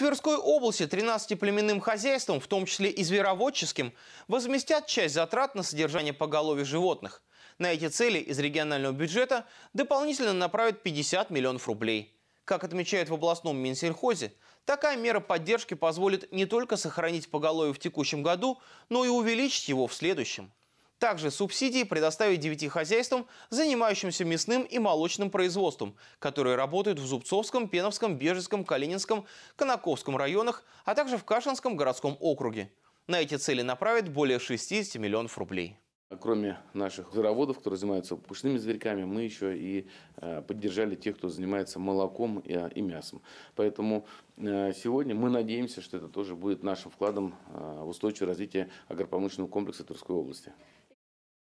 Тверской области 13 племенным хозяйствам, в том числе и звероводческим, возместят часть затрат на содержание поголовья животных. На эти цели из регионального бюджета дополнительно направят 50 миллионов рублей. Как отмечают в областном Минсельхозе, такая мера поддержки позволит не только сохранить поголовье в текущем году, но и увеличить его в следующем. Также субсидии предоставить девяти хозяйствам, занимающимся мясным и молочным производством, которые работают в Зубцовском, Пеновском, Бежецком, Калининском, Конаковском районах, а также в Кашинском городском округе. На эти цели направят более 60 миллионов рублей. Кроме наших звероводов, которые занимаются пушными зверьками, мы еще и э, поддержали тех, кто занимается молоком и э, мясом. Поэтому э, сегодня мы надеемся, что это тоже будет нашим вкладом в устойчивое развитие агропромышленного комплекса Тверской области.